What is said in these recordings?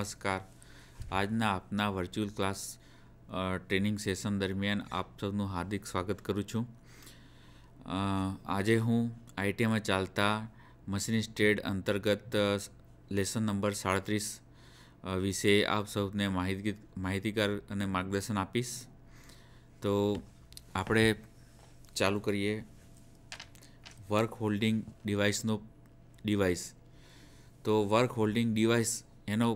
નમસ્કાર આજના આપના વર્ચ્યુઅલ ક્લાસ ટ્રેનિંગ સેશન દરમિયાન આપ સૌનું હાર્દિક સ્વાગત કરું છું આજે હું આઈટીઆઈમાં ચાલતા મશીનિસ ટ્રેડ અંતર્ગત લેસન નંબર સાડત્રીસ વિશે આપ સૌને માહિતી માહિતીગાર અને માર્ગદર્શન આપીશ તો આપણે ચાલુ કરીએ વર્ક હોલ્ડિંગ ડિવાઇસનો ડિવાઇસ તો વર્ક હોલ્ડિંગ ડિવાઇસ એનો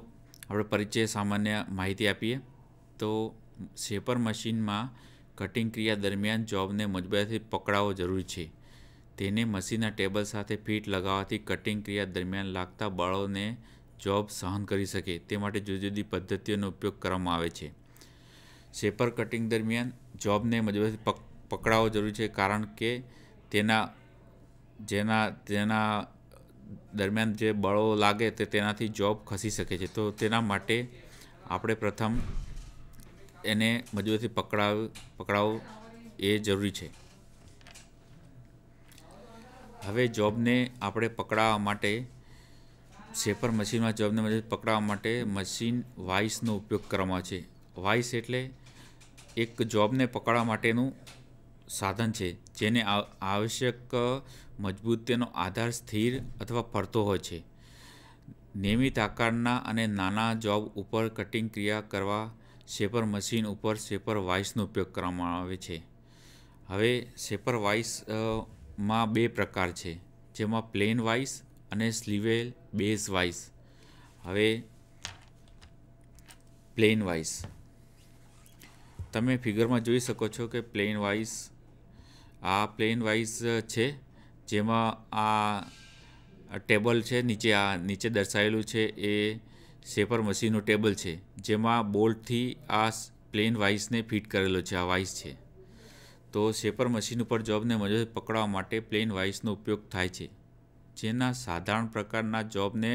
આપણે પરિચય સામાન્ય માહિતી આપીએ તો શેપર મશીનમાં કટિંગ ક્રિયા દરમિયાન જોબને મજબૂતાથી પકડાવવો જરૂરી છે તેને મશીનના ટેબલ સાથે ફીટ લગાવવાથી કટિંગ ક્રિયા દરમિયાન લાગતા બળોને જોબ સહન કરી શકે તે માટે જુદી જુદી પદ્ધતિઓનો ઉપયોગ કરવામાં આવે છે શેપર કટિંગ દરમિયાન જોબને મજબૂતાથી પકડાવવો જરૂરી છે કારણ કે તેના જેના તેના દરમિયાન જે બળો લાગે તે તેનાથી જોબ ખસી શકે છે તો તેના માટે આપણે પ્રથમ એને મજબૂતીથી પકડાવ પકડાવ એ જરૂરી છે હવે જોબને આપણે પકડાવવા માટે શેપર મશીનમાં જોબને મજબૂત પકડાવવા માટે મશીન વાઇસનો ઉપયોગ કરવામાં આવે છે વાઇસ એટલે એક જોબને પકડવા માટેનું સાધન છે જેને આવશ્યક મજબૂત તેનો આધાર સ્થિર અથવા ફરતો હોય છે નિયમિત આકારના અને નાના જોબ ઉપર કટિંગ ક્રિયા કરવા શેપર મશીન ઉપર શેપર વાઇસનો ઉપયોગ કરવામાં આવે છે હવે શેપર વાઇસમાં બે પ્રકાર છે જેમાં પ્લેન વાઇસ અને સ્લીવેલ બેઝ વાઇસ હવે પ્લેન વાઇસ તમે ફિગરમાં જોઈ શકો છો કે પ્લેન વાઇસ આ પ્લેન વાઇસ છે જેમાં આ ટેબલ છે નીચે આ નીચે દર્શાવેલું છે એ શેપર મશીનનું ટેબલ છે જેમાં બોલ્ટથી આ પ્લેન વાઇસને ફિટ કરેલો છે આ વાઇસ છે તો શેપર મશીન ઉપર જોબને મજબૂત પકડવા માટે પ્લેન વાઇસનો ઉપયોગ થાય છે જેના સાધારણ પ્રકારના જોબને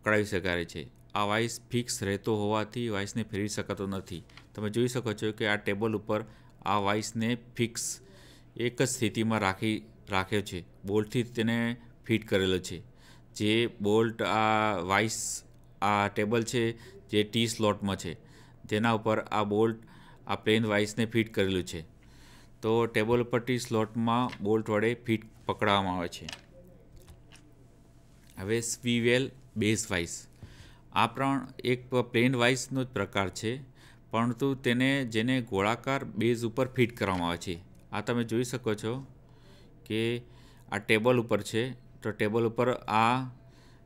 પકડાવી શકાય છે આ વાઇસ ફિક્સ રહેતો હોવાથી વાઇસને ફેરવી શકાતો નથી તમે જોઈ શકો છો કે આ ટેબલ ઉપર આ વાઇસને ફિક્સ એક જ સ્થિતિમાં રાખી રાખ્યો છે બોલ્ટથી તેને ફિટ કરેલો છે જે બોલ્ટ આ વાઇસ આ ટેબલ છે જે ટી સ્લોટમાં છે તેના ઉપર આ બોલ્ટ આ પ્લેન વાઇસને ફિટ કરેલું છે તો ટેબલ ઉપર ટી સ્લોટમાં બોલ્ટ વડે ફિટ પકડાવવામાં આવે છે હવે સ્વીવેલ બેઝ વાઇસ આ પણ એક પ્લેન વાઇસનો જ પ્રકાર છે પરંતુ તેને જેને ગોળાકાર બેઝ ઉપર ફિટ કરવામાં આવે છે આ તમે જોઈ શકો છો કે આ ટેબલ ઉપર છે તો ટેબલ ઉપર આ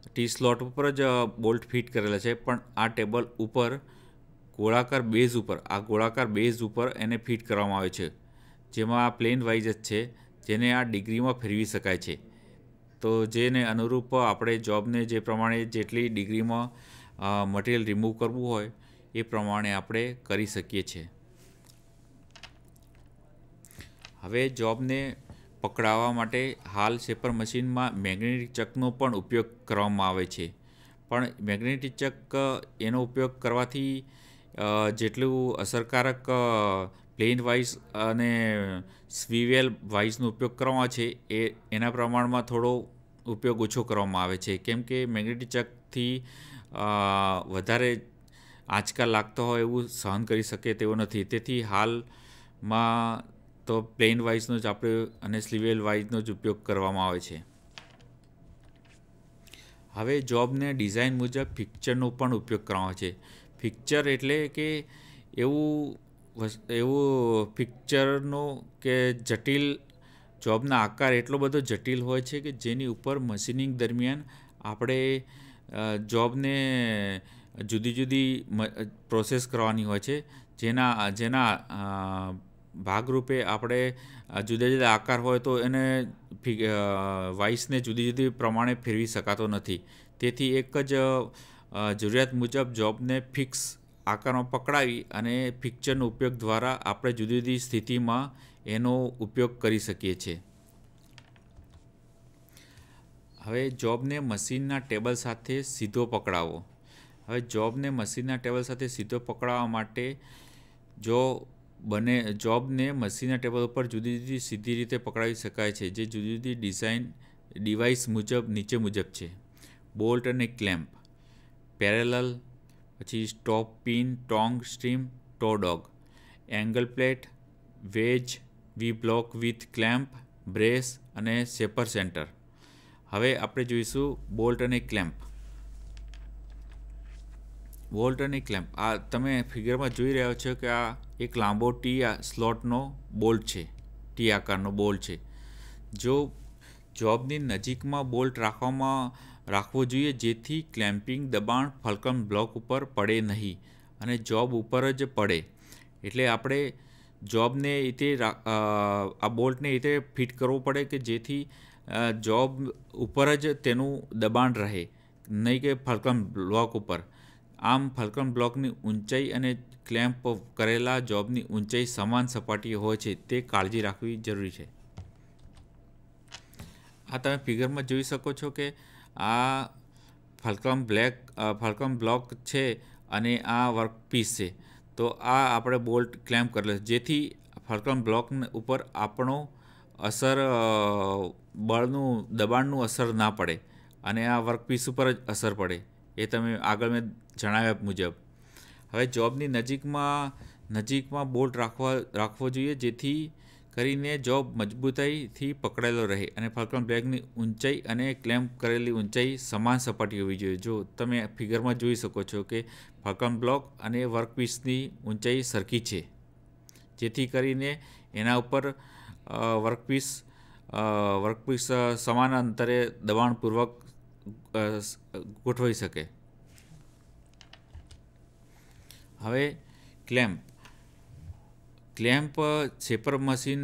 ટી સ્લોટ ઉપર જ બોલ્ટ ફિટ કરેલા છે પણ આ ટેબલ ઉપર ગોળાકાર બેઝ ઉપર આ ગોળાકાર બેઝ ઉપર એને ફિટ કરવામાં આવે છે જેમાં આ પ્લેન વાઇઝ જ છે જેને આ ડિગ્રીમાં ફેરવી શકાય છે તો જેને અનુરૂપ આપણે જોબને જે પ્રમાણે જેટલી ડિગ્રીમાં મટીરિયલ રિમૂવ કરવું હોય એ પ્રમાણે આપણે કરી શકીએ છીએ હવે જોબને પકડાવવા માટે હાલ સેપર મશીનમાં મેગ્નેટિક ચકનો પણ ઉપયોગ કરવામાં આવે છે પણ મેગ્નેટિક ચક એનો ઉપયોગ કરવાથી જેટલું અસરકારક પ્લેન વાઇઝ અને સ્વીવેલ વાઇઝનો ઉપયોગ કરવામાં છે એ એના પ્રમાણમાં થોડો ઉપયોગ ઓછો કરવામાં આવે છે કેમ કે મેગ્નેટિક ચકથી વધારે આંચકા લાગતો હોય એવું સહન કરી શકે તેવો નથી તેથી હાલમાં તો પ્લેન વાઇઝનો જ આપણે અને સ્લીવેલ વાઇઝનો જ ઉપયોગ કરવામાં આવે છે હવે જોબને ડિઝાઇન મુજબ ફિક્ચરનો પણ ઉપયોગ કરવામાં આવે છે ફિક્ચર એટલે કે એવું એવું ફિક્ચરનો કે જટિલ જોબના આકાર એટલો બધો જટિલ હોય છે કે જેની ઉપર મશીનિંગ દરમિયાન આપણે જોબને જુદી જુદી પ્રોસેસ કરવાની હોય છે જેના જેના ભાગરૂપે આપણે જુદા જુદા આકાર હોય તો એને વાઇસને જુદી જુદી પ્રમાણે ફેરવી શકાતો નથી તેથી એક જ જરૂરિયાત મુજબ જોબને ફિક્સ આકારમાં પકડાવી અને પિક્ચરનો ઉપયોગ દ્વારા આપણે જુદી જુદી સ્થિતિમાં એનો ઉપયોગ કરી શકીએ છીએ હવે જોબને મશીનના ટેબલ સાથે સીધો પકડાવો હવે જોબને મશીનના ટેબલ સાથે સીધો પકડાવવા માટે જો બને જોબને મશીનના ટેબલ ઉપર જુદી જુદી સીધી રીતે પકડાવી શકાય છે જે જુદી જુદી ડિઝાઇન ડિવાઇસ મુજબ નીચે મુજબ છે બોલ્ટ અને ક્લેમ્પ પેરેલલ પછી stop pin tong strip toe dog angle plate wedge V block with clamp brace અને સેપર સેન્ટર હવે આપણે જોઈશું બોલ્ટ અને ક્લેમ્પ બોલ્ટ અને ક્લેમ્પ આ તમે ફિગરમાં જોઈ રહ્યા છો કે આ એક લાંબો ટી સ્લોટનો બોલ્ટ છે ટી આકારનો બોલ્ટ છે જો જોબની નજીકમાં બોલ્ટ રાખવામાં રાખવો જોઈએ જેથી ક્લેમ્પિંગ દબાણ ફલકમ બ્લોક ઉપર પડે નહીં અને જોબ ઉપર જ પડે એટલે આપણે જોબને રીતે આ બોલ્ટને રીતે ફિટ કરવો પડે કે જેથી જોબ ઉપર જ તેનું દબાણ રહે નહીં કે ફલકમ બ્લોક ઉપર આમ ફલ્કન બ્લોકની ઊંચાઈ અને ક્લેમ્પ કરેલા જોબની ઊંચાઈ સમાન સપાટીએ હોય છે તે કાળજી રાખવી જરૂરી છે આ તમે ફિગરમાં જોઈ શકો છો કે આ ફલકમ બ્લેક ફલકમ બ્લોક છે અને આ વર્કપીસ છે તો આ આપણે બોલ્ટ ક્લેમ્પ કરેલો છે જેથી ફલકમ બ્લોક ઉપર આપણો અસર બળનું દબાણનું અસર ના પડે અને આ વર્કપીસ ઉપર જ અસર પડે એ તમે આગળ મેં જણાવ્યા મુજબ હવે જોબની નજીકમાં નજીકમાં બોલ્ટ રાખવા રાખવો જોઈએ જેથી કરીને જોબ મજબૂતાઈથી પકડેલો રહે અને ફલ્કન બ્લેકની ઊંચાઈ અને ક્લેમ્પ કરેલી ઊંચાઈ સમાન સપાટી હોવી જોઈએ જો તમે ફિગરમાં જોઈ શકો છો કે ફલ્કન બ્લોક અને વર્કપીસની ઊંચાઈ સરખી છે જેથી કરીને એના ઉપર વર્કપીસ વર્કપીસ સમાન અંતરે દબાણપૂર્વક ગોઠવાઈ શકે હવે ક્લેમ્પ ક્લેમ્પ સેપર મશીન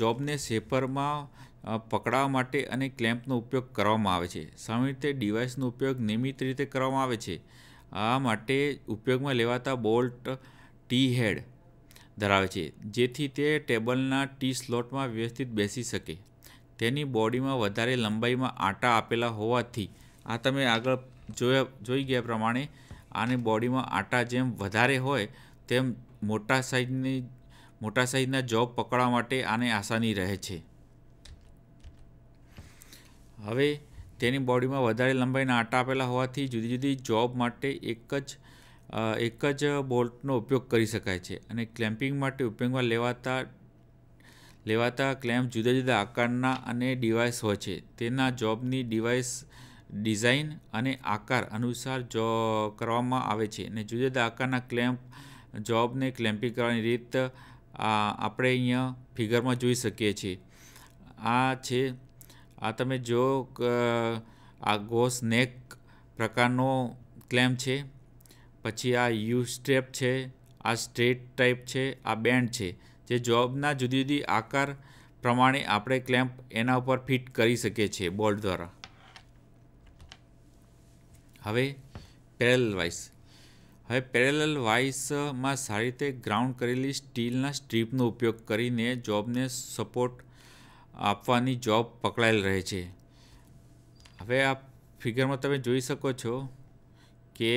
જોબને સેપરમાં પકડાવવા માટે અને ક્લેમ્પનો ઉપયોગ કરવામાં આવે છે સામાન્ય રીતે ડિવાઇસનો ઉપયોગ નિયમિત રીતે કરવામાં આવે છે આ માટે ઉપયોગમાં લેવાતા બોલ્ટ ટી હેડ ધરાવે છે જેથી તે ટેબલના ટી સ્લોટમાં વ્યવસ્થિત બેસી શકે તેની બોડીમાં વધારે લંબાઈમાં આટા આપેલા હોવાથી આ તમે આગળ જોયા જોઈ ગયા પ્રમાણે આની બોડીમાં આટા જેમ વધારે હોય તેમ મોટા સાઇઝની મોટા સાઈઝના જોબ પકડવા માટે આને આસાની રહે છે હવે તેની બોડીમાં વધારે લંબાઈના આટા આપેલા હોવાથી જુદી જુદી જોબ માટે એક જ એક જ બોલ્ટનો ઉપયોગ કરી શકાય છે અને ક્લેમ્પિંગ માટે ઉપયોગમાં લેવાતા લેવાતા ક્લેમ્પ જુદા જુદા આકારના અને ડિવાઇસ હોય છે તેના જોબની ડિવાઇસ ડિઝાઇન અને આકાર અનુસાર જો કરવામાં આવે છે અને જુદા જુદા આકારના ક્લેમ્પ જોબને ક્લેમ્પિંગ કરવાની રીત આપણે અહીંયા ફિગરમાં જોઈ શકીએ છીએ આ છે આ તમે જો આ ગોસ નેક પ્રકારનો ક્લેમ્પ છે પછી આ યુ સ્ટેપ છે આ સ્ટ્રેટ ટાઈપ છે આ બેન્ડ છે જે જોબના જુદી જુદી આકાર પ્રમાણે આપણે ક્લેમ્પ એના ઉપર ફિટ કરી શકીએ છીએ બોર્ડ દ્વારા હવે પેરેલલ વાઇસ હવે પેરેલ વાઇસમાં સારી રીતે ગ્રાઉન્ડ કરેલી સ્ટીલના સ્ટ્રીપનો ઉપયોગ કરીને જોબને સપોર્ટ આપવાની જોબ પકડાયેલ રહે છે હવે આ ફિગરમાં તમે જોઈ શકો છો કે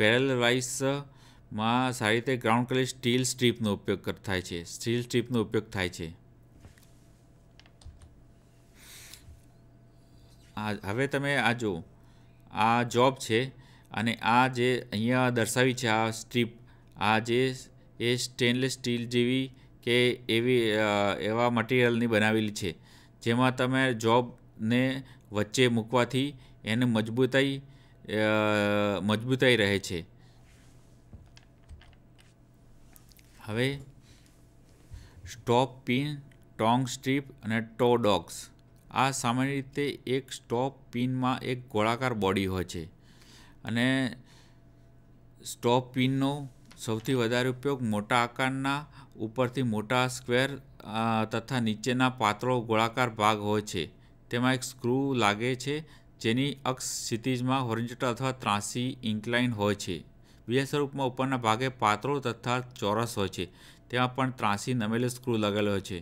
પેરેલ વાઇસમાં સારી રીતે ગ્રાઉન્ડ કરેલી સ્ટીલ સ્ટ્રીપનો ઉપયોગ થાય છે સ્ટીલ સ્ટ્રીપનો ઉપયોગ થાય છે હવે તમે આ જુઓ આ જોબ છે અને આ જે અહીંયા દર્શાવી છે આ સ્ટ્રીપ આ જે એ સ્ટેનલેસ સ્ટીલ જેવી કે એવી એવા મટીરિયલની બનાવેલી છે જેમાં તમે જોબને વચ્ચે મૂકવાથી એને મજબૂતાઈ મજબૂતાઈ રહે છે હવે સ્ટોપ પિન ટોંગ સ્ટ્રીપ અને ટો ડોગ્સ આ સામાન્ય રીતે એક સ્ટોપ પિનમાં એક ગોળાકાર બોડી હોય છે અને સ્ટોપ પિનનો સૌથી વધારે ઉપયોગ મોટા આકારના ઉપરથી મોટા સ્ક્વેર તથા નીચેના પાતળો ગોળાકાર ભાગ હોય છે તેમાં એક સ્ક્રૂ લાગે છે જેની અક્ષ ક્ષિતિજમાં હોરિજન્ટલ અથવા ત્રાંસી ઇન્કલાઇન હોય છે બીજા સ્વરૂપમાં ઉપરના ભાગે પાતળો તથા ચોરસ હોય છે તેમાં પણ ત્રાંસી નમેલો સ્ક્રૂ લગાવેલો છે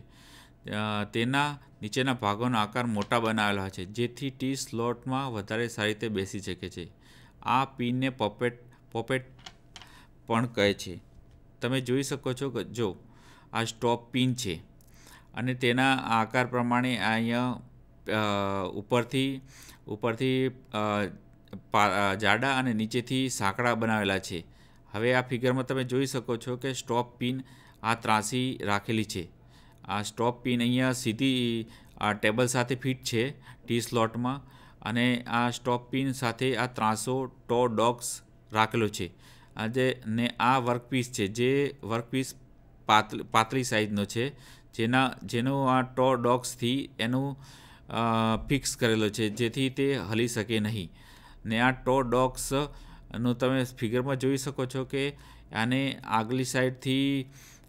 તેના નીચેના ભાગોનો આકાર મોટા બનાવેલા છે જેથી ટી સ્લોટમાં વધારે સારી રીતે બેસી શકે છે આ પિનને પોપેટ પોપેટ પણ કહે છે તમે જોઈ શકો છો કે જો આ સ્ટોપ પિન છે અને તેના આકાર પ્રમાણે અહીંયા ઉપરથી ઉપરથી જાડા અને નીચેથી સાંકડા બનાવેલા છે હવે આ ફિગરમાં તમે જોઈ શકો છો કે સ્ટોપ પિન આ ત્રાસી રાખેલી છે આ સ્ટોપ પિન અહીંયા સીધી આ ટેબલ સાથે ફિટ છે ટી સ્લોટમાં અને આ સ્ટોપ પિન સાથે આ ત્રાસો ટો ડોક્સ રાખેલો છે આજે ને આ વર્કપીસ છે જે વર્કપીસ પાતળ પાતળી સાઇઝનો છે જેના જેનો આ ટો ડોક્સથી એનું ફિક્સ કરેલો છે જેથી તે હલી શકે નહીં ને આ ટો ડોક્સનું તમે ફિગરમાં જોઈ શકો છો કે આને આગલી સાઈડથી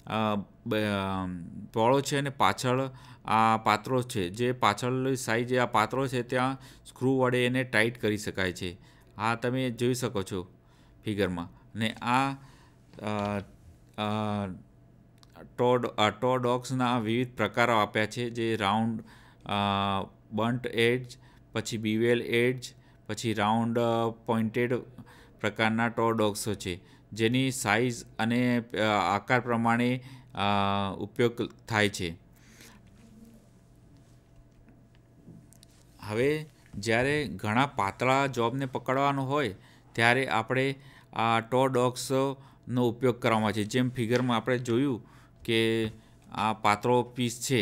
પોળો છે અને પાછળ આ પાત્રો છે જે પાછળની સાઈડ આ પાત્રો છે ત્યાં સ્ક્રૂ વડે એને ટાઈટ કરી શકાય છે આ તમે જોઈ શકો છો ફિગરમાં ને આ ટોડ ટોડોક્સના વિવિધ પ્રકારો આપ્યા છે જે રાઉન્ડ બંટ એજ પછી બીવેલ એજ પછી રાઉન્ડ પોઇન્ટેડ પ્રકારના ટોડોક્સો છે જેની સાઇઝ અને આકાર પ્રમાણે ઉપયોગ થાય છે હવે જ્યારે ઘણા પાતળા જોબને પકડવાનો હોય ત્યારે આપણે આ ટો ડોગ્સનો ઉપયોગ કરવામાં છે જેમ ફિગરમાં આપણે જોયું કે આ પાતળો પીસ છે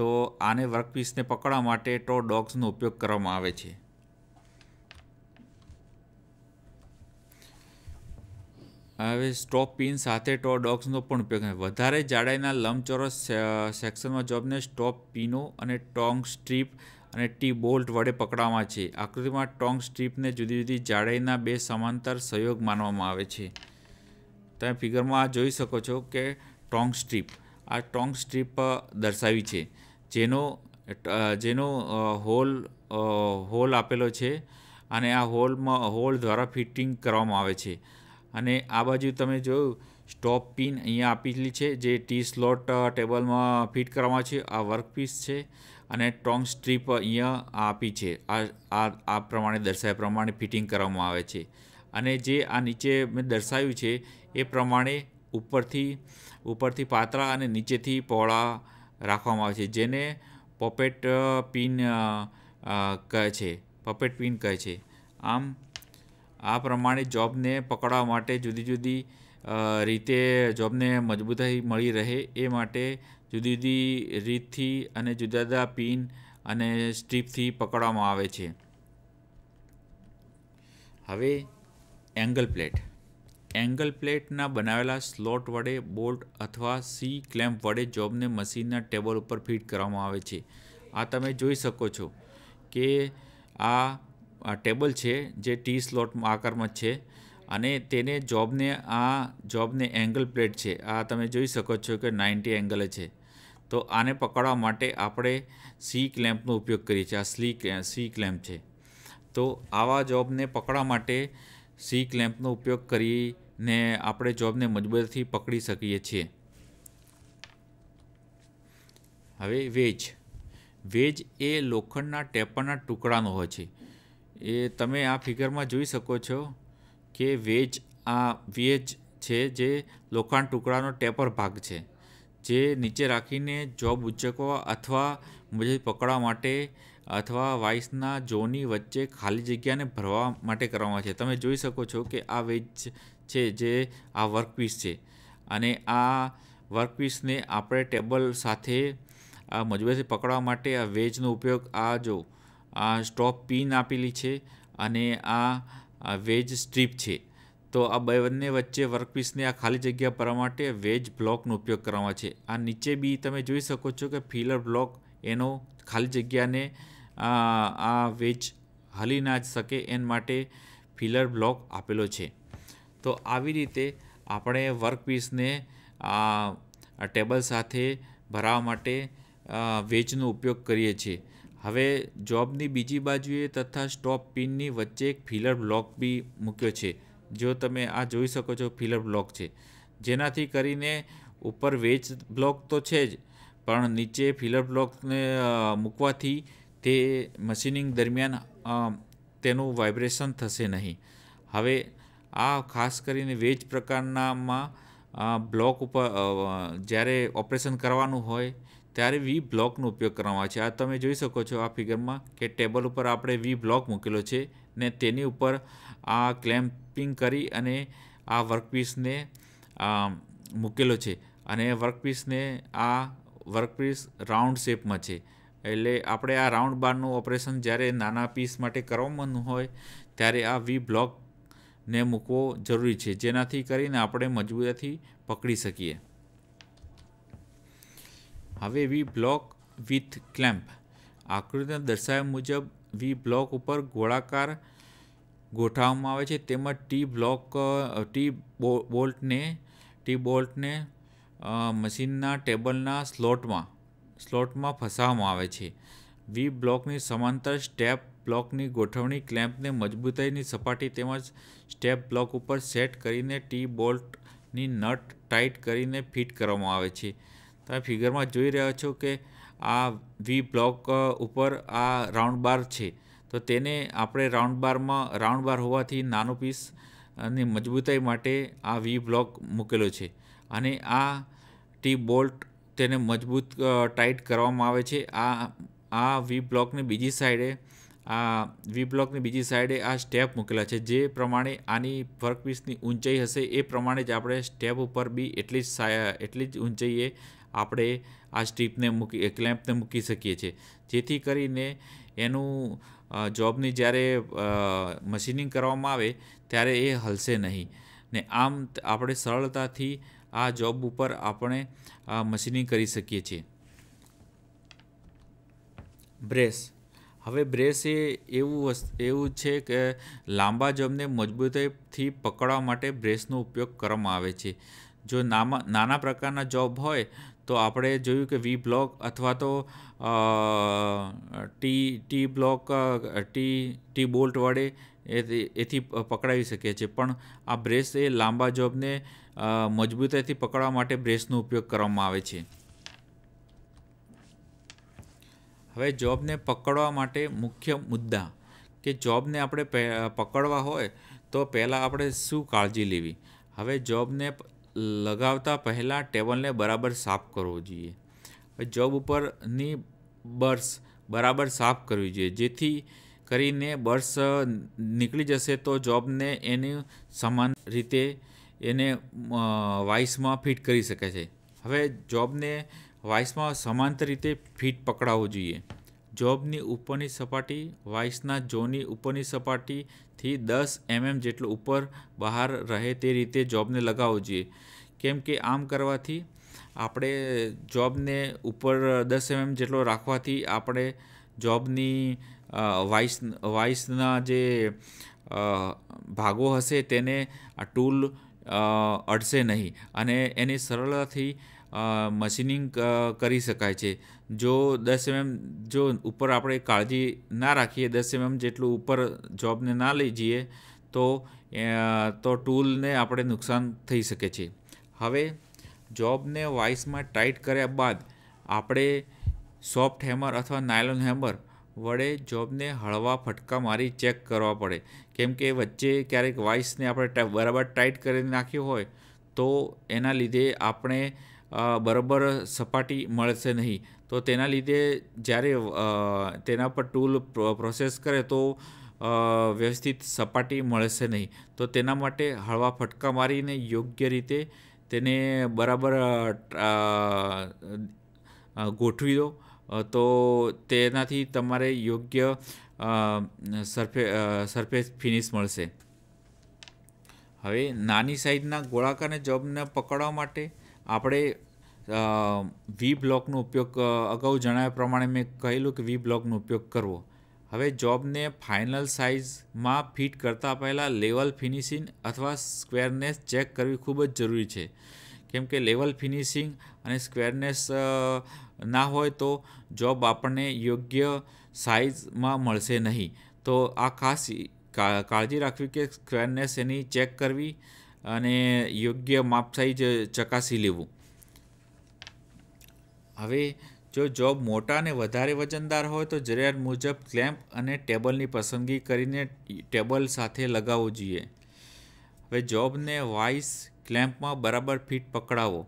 તો આને વર્ક પીસને પકડવા માટે ટો ડોગ્સનો ઉપયોગ કરવામાં આવે છે હવે સ્ટોપ પિન સાથે ટો ડોક્સનો પણ ઉપયોગ થાય વધારે જાડાઈના લંબચોરસ સેક્શનમાં જોબને સ્ટોપ પિનો અને ટોંગ સ્ટ્રીપ અને ટી બોલ્ટ વડે પકડવામાં છે આકૃતિમાં ટોંગ સ્ટ્રીપને જુદી જુદી જાડાઈના બે સમાંતર સહયોગ માનવામાં આવે છે તમે ફિગરમાં આ જોઈ શકો છો કે ટોંગ સ્ટ્રીપ આ ટોંગ સ્ટ્રીપ દર્શાવી છે જેનો જેનો હોલ હોલ આપેલો છે અને આ હોલમાં હોલ દ્વારા ફિટિંગ કરવામાં આવે છે અને આ બાજુ તમે જોયું સ્ટોપ પિન અહીંયા આપેલી છે જે ટી સ્લોટ ટેબલમાં ફિટ કરવામાં છે આ વર્કપીસ છે અને ટોંગ સ્ટ્રીપ અહીંયા આપી છે આ આ આ પ્રમાણે દર્શાવ્યા પ્રમાણે ફિટિંગ કરવામાં આવે છે અને જે આ નીચે મેં દર્શાવ્યું છે એ પ્રમાણે ઉપરથી ઉપરથી પાતળા અને નીચેથી પહોળા રાખવામાં આવે છે જેને પપેટ પિન કહે છે પપેટ પિન કહે છે આમ આ પ્રમાણે જોબને પકડવા માટે જુદી જુદી રીતે જોબને મજબૂતાઈ મળી રહે એ માટે જુદી જુદી રીતથી અને જુદા જુદા પિન અને સ્ટ્રીપથી પકડવામાં આવે છે હવે એંગલ પ્લેટ એંગલ પ્લેટના બનાવેલા સ્લોટ વડે બોલ્ટ અથવા સી ક્લેમ્પ વડે જોબને મશીનના ટેબલ ઉપર ફિટ કરવામાં આવે છે આ તમે જોઈ શકો છો કે આ ટેબલ છે જે ટી સ્લોટમાં આકારમાં છે અને તેને જોબને આ જોબને એંગલ પ્લેટ છે આ તમે જોઈ શકો છો કે નાઇન્ટી એંગલ છે તો આને પકડવા માટે આપણે સી ક્લેમ્પનો ઉપયોગ કરીએ છીએ આ સ્લી સી ક્લેમ્પ છે તો આવા જોબને પકડવા માટે સી ક્લેમ્પનો ઉપયોગ કરીને આપણે જોબને મજબૂતથી પકડી શકીએ છીએ હવે વેજ વેજ એ લોખંડના ટેપરના ટુકડાનો હોય છે એ તમે આ ફિગરમાં જોઈ શકો છો કે વેજ આ વેજ છે જે લોખંડ ટુકડાનો ટેપર ભાગ છે જે નીચે રાખીને જોબ ઉચ્ચકવા અથવા મજબૂત પકડવા માટે અથવા વાઇસના જોની વચ્ચે ખાલી જગ્યાને ભરવા માટે કરવામાં છે તમે જોઈ શકો છો કે આ વેજ છે જે આ વર્કપીસ છે અને આ વર્કપીસને આપણે ટેબલ સાથે આ મજબૂતીથી પકડવા માટે આ વેજનો ઉપયોગ આ જો આ સ્ટોપ પિન આપેલી છે અને આ વેજ સ્ટ્રીપ છે તો આ બંને વચ્ચે વર્કપીસને આ ખાલી જગ્યા ભરવા માટે વેજ બ્લોકનો ઉપયોગ કરવામાં છે આ નીચે બી તમે જોઈ શકો છો કે ફિલર બ્લોક એનો ખાલી જગ્યાને આ વેજ હલી ના શકે એન માટે ફિલર બ્લોક આપેલો છે તો આવી રીતે આપણે વર્કપીસને આ ટેબલ સાથે ભરાવા માટે વેજનો ઉપયોગ કરીએ છીએ હવે જોબની બીજી બાજુએ તથા સ્ટોપ પિનની વચ્ચે એક ફિલર બ્લોક બી મૂક્યો છે જો તમે આ જોઈ શકો છો ફિલર બ્લોક છે જેનાથી કરીને ઉપર વેજ બ્લોક તો છે જ પણ નીચે ફિલર બ્લોકને મૂકવાથી તે મશીનિંગ દરમિયાન તેનું વાઇબ્રેશન થશે નહીં હવે આ ખાસ કરીને વેજ પ્રકારનામાં બ્લોક ઉપર જ્યારે ઓપરેશન કરવાનું હોય ત્યારે વી બ્લોકનો ઉપયોગ કરવામાં છે આ તમે જોઈ શકો છો આ ફિગરમાં કે ટેબલ ઉપર આપણે વી બ્લોક મૂકેલો છે ને તેની ઉપર આ ક્લેમ્પિંગ કરી અને આ વર્કપીસને મૂકેલો છે અને વર્કપીસને આ વર્કપીસ રાઉન્ડ શેપમાં છે એટલે આપણે આ રાઉન્ડ બારનું ઓપરેશન જ્યારે નાના પીસ માટે કરવાનું હોય ત્યારે આ વી બ્લોકને મૂકવો જરૂરી છે જેનાથી કરીને આપણે મજબૂતાથી પકડી શકીએ હવે વી બ્લોક વિથ ક્લેમ્પ આકૃતિના દર્શાવ્યા મુજબ વી બ્લોક ઉપર ગોળાકાર ગોઠવવામાં આવે છે તેમજ ટી બ્લોક ટી બોલ્ટને ટી બોલ્ટને મશીનના ટેબલના સ્લોટમાં સ્લોટમાં ફસાવવામાં આવે છે વી બ્લોકની સમાંતર સ્ટેપ બ્લોકની ગોઠવણી ક્લેમ્પને મજબૂતાઈની સપાટી તેમજ સ્ટેપ બ્લોક ઉપર સેટ કરીને ટી બોલ્ટની નટ ટાઇટ કરીને ફિટ કરવામાં આવે છે તમે ફિગરમાં જોઈ રહ્યા છો કે આ વી બ્લોક ઉપર આ રાઉન્ડ બાર છે તો તેને આપણે રાઉન્ડ બારમાં રાઉન્ડ બાર હોવાથી નાનો પીસ અને મજબૂતાઈ માટે આ વી બ્લોક મૂકેલો છે અને આ ટી બોલ્ટ તેને મજબૂત ટાઈટ કરવામાં આવે છે આ આ વી બ્લોકની બીજી સાઈડે આ વી બ્લોકની બીજી સાઈડે આ સ્ટેપ મૂકેલા છે જે પ્રમાણે આની વર્કપીસની ઊંચાઈ હશે એ પ્રમાણે જ આપણે સ્ટેપ ઉપર બી એટલી જ એટલી જ ઊંચાઈએ આપણે આ સ્ટ્રીપને મૂકી ક્લેમ્પને મૂકી શકીએ છીએ જેથી કરીને એનું જોબની જ્યારે મશીનિંગ કરવામાં આવે ત્યારે એ હલશે નહીં ને આમ આપણે સરળતાથી આ જોબ ઉપર આપણે મશીનિંગ કરી શકીએ છીએ બ્રેસ હવે બ્રેસ એ એવું એવું છે કે લાંબા જોબને મજબૂતીથી પકડવા માટે બ્રેસનો ઉપયોગ કરવામાં આવે છે જો નાના પ્રકારના જોબ હોય તો આપણે જોયું કે વી બ્લોક અથવા તો T T block T T bolt વડે એથી પકડાવી શકીએ છીએ પણ આ બ્રેસ એ લાંબા જોબને મજબૂતાઈથી પકડવા માટે બ્રેસનો ઉપયોગ કરવામાં આવે છે હવે જોબને પકડવા માટે મુખ્ય મુદ્દા કે જોબને આપણે પકડવા હોય તો પહેલાં આપણે શું કાળજી લેવી હવે જોબને લગાવતા પહેલાં ટેબલને બરાબર સાફ કરવો જોઈએ જોબ ઉપરની બર્સ બરાબર સાફ કરવી જોઈએ જેથી કરીને બર્સ નીકળી જશે તો જોબને એની સમાન રીતે એને વાઇસમાં ફિટ કરી શકે છે હવે જોબને વાઇસમાં સમાંતર રીતે ફિટ પકડાવવું જોઈએ જોબની ઉપરની સપાટી વાઇસના જોની ઉપરની સપાટીથી દસ એમએમ જેટલું ઉપર બહાર રહે તે રીતે જોબને લગાવવો જોઈએ કેમ કે આમ કરવાથી આપણે જોબને ઉપર દસ એમએમ જેટલો રાખવાથી આપણે જોબની વાઇસ વાઇસના જે ભાગો હશે તેને આ ટૂલ અડશે નહીં અને એની સરળતાથી મશીનિંગ કરી શકાય છે જો દસ એમએમ જો ઉપર આપણે કાળજી ના રાખીએ દસ એમએમ જેટલું ઉપર જોબને ના લઈ જઈએ તો તો ટૂલને આપણે નુકસાન થઈ શકે છે હવે જોબને વાઇસમાં ટાઈટ કર્યા બાદ આપણે સોફ્ટ હેમર અથવા નાયલોન હેમર વડે જોબને હળવા ફટકા મારી ચેક કરવા પડે કેમ કે વચ્ચે ક્યારેક વાઇસને આપણે બરાબર ટાઈટ કરી નાખ્યું હોય તો એના લીધે આપણે બરાબર સપાટી મળશે નહીં તો તેના લીધે જ્યારે તેના પર ટૂલ પ્રોસેસ કરે તો વ્યવસ્થિત સપાટી મળશે નહીં તો તેના માટે હળવા ફટકા મારીને યોગ્ય રીતે તેને બરાબર ગોઠવી દો તો તેનાથી તમારે યોગ્ય સરફે સરફેસ ફિનિશ મળશે હવે નાની સાઈઝના ગોળાકારને જબને પકડવા માટે આપણે વી બ્લોકનો ઉપયોગ અગાઉ જણાવ્યા પ્રમાણે મેં કહેલું કે વી બ્લોકનો ઉપયોગ કરવો હવે જોબને ફાઇનલ સાઇઝમાં ફિટ કરતાં પહેલાં લેવલ ફિનિશિંગ અથવા સ્ક્વેરનેસ ચેક કરવી ખૂબ જ જરૂરી છે કેમ કે લેવલ ફિનિશિંગ અને સ્ક્વેરનેસ ના હોય તો જોબ આપણને યોગ્ય સાઇઝમાં મળશે નહીં તો આ ખાસ કાળજી રાખવી કે સ્ક્વેરનેસ એની ચેક કરવી અને યોગ્ય માપસાઈ જ ચકાસી લેવું હવે જો જોબ મોટા અને વધારે વજનદાર હોય તો જરૂરિયાત મુજબ ક્લેમ્પ અને ટેબલની પસંદગી કરીને ટેબલ સાથે લગાવવું જોઈએ હવે જોબને વાઇસ ક્લેમ્પમાં બરાબર ફિટ પકડાવો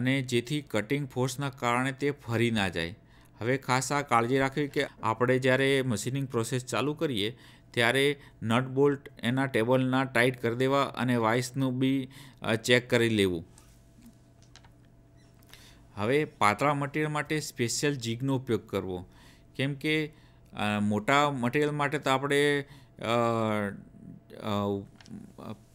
અને જેથી કટિંગ ફોર્સના કારણે તે ફરી ના જાય હવે ખાસ આ કાળજી રાખવી કે આપણે જ્યારે મશીનિંગ પ્રોસેસ ચાલુ કરીએ ત્યારે નટ બોલ્ટ એના ટેબલના ટાઈટ કરી દેવા અને વાઇસનું બી ચેક કરી લેવું હવે પાતળા મટીરિયલ માટે સ્પેશિયલ જીગનો ઉપયોગ કરવો કેમ કે મોટા મટીરિયલ માટે તો આપણે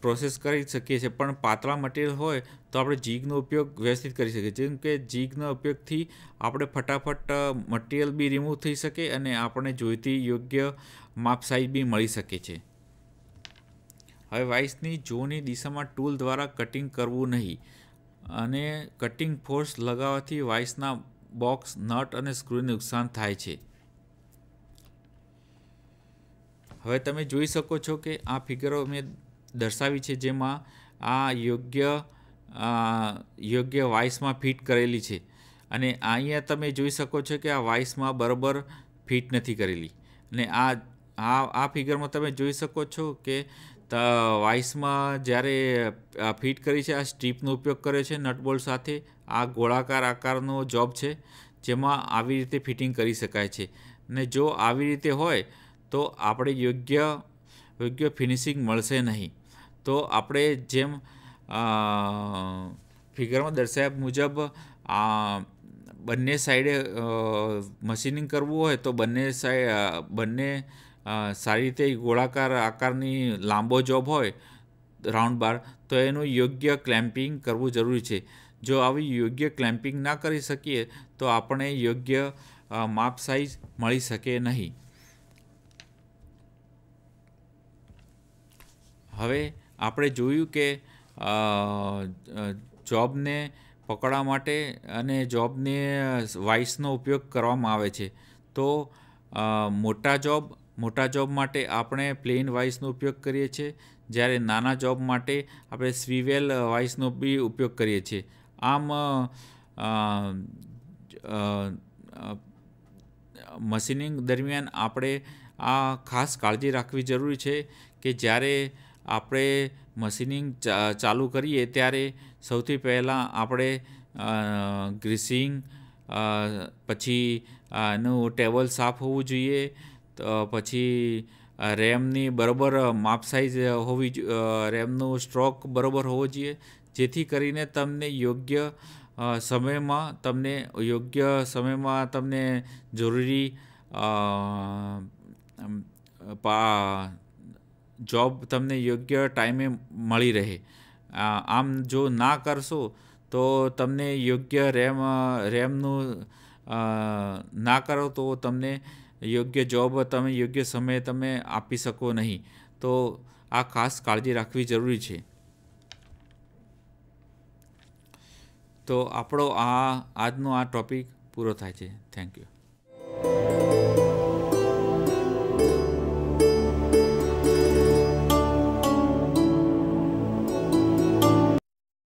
પ્રોસેસ કરી શકીએ છીએ પણ પાતળા મટીરિયલ હોય તો આપણે જીગનો ઉપયોગ વ્યવસ્થિત કરી શકીએ જેમ કે જીગના ઉપયોગથી આપણે ફટાફટ મટીરિયલ બી રિમૂવ થઈ શકે અને આપણે જોઈતી યોગ્ય માપ સાઈઝ બી મળી શકે છે હવે વાઇસની જોની દિશામાં ટૂલ દ્વારા કટિંગ કરવું નહીં અને કટિંગ ફોર્સ લગાવવાથી વાઇસના બોક્સ નટ અને સ્ક્રૂને નુકસાન થાય છે હવે તમે જોઈ શકો છો કે આ ફિગરો મેં દર્શાવી છે જેમાં આ યોગ્ય યોગ્ય વાઇસમાં ફિટ કરેલી છે અને અહીંયા તમે જોઈ શકો છો કે આ વાઇસમાં બરાબર ફિટ નથી કરેલી અને આ આ આ ફિગરમાં તમે જોઈ શકો છો કે વાઇસમાં જ્યારે ફિટ કરી છે આ સ્ટ્રીપનો ઉપયોગ કરે છે નટબોલ્ટ સાથે આ ગોળાકાર આકારનો જોબ છે જેમાં આવી રીતે ફિટિંગ કરી શકાય છે ને જો આવી રીતે હોય તો આપણે યોગ્ય યોગ્ય ફિનિશિંગ મળશે નહીં તો આપણે જેમ ફિગરમાં દર્શાવ્યા મુજબ આ બંને સાઈડે મશીનિંગ કરવું હોય તો બંને સાઈડ બંને સારી રીતે ગોળાકાર આકારની લાંબો જોબ હોય રાઉન્ડ બાર તો એનું યોગ્ય ક્લેમ્પિંગ કરવું જરૂરી છે જો આવી યોગ્ય ક્લેમ્પિંગ ના કરી શકીએ તો આપણે યોગ્ય માપ સાઈઝ મળી શકે નહીં હવે આપણે જોયું કે જોબને પકડવા માટે અને જોબને વાઇસનો ઉપયોગ કરવામાં આવે છે તો મોટા જોબ મોટા જોબ માટે આપણે પ્લેન વાઇસનો ઉપયોગ કરીએ છીએ જ્યારે નાના જોબ માટે આપણે સ્વીવેલ વાઇસનો બી ઉપયોગ કરીએ છીએ આમ મશીનિંગ દરમિયાન આપણે આ ખાસ કાળજી રાખવી જરૂરી છે કે જ્યારે આપણે મશીનિંગ ચાલુ કરીએ ત્યારે સૌથી પહેલાં આપણે ગ્રીસિંગ પછી એનું ટેબલ સાફ હોવું જોઈએ પછી રેમની બરાબર માપ સાઇઝ હોવી રેમનું સ્ટ્રોક બરાબર હોવો જોઈએ જેથી કરીને તમને યોગ્ય સમયમાં તમને યોગ્ય સમયમાં તમને જરૂરી જોબ તમને યોગ્ય ટાઈમે મળી રહે આમ જો ના કરશો તો તમને યોગ્ય રેમ રેમનું ના કરો તો તમને યોગ્ય જોબ તમે યોગ્ય સમયે તમે આપી શકો નહીં તો આ ખાસ કાળજી રાખવી જરૂરી છે તો આપણો આ આજનો આ ટોપિક પૂરો થાય છે થેન્ક યુ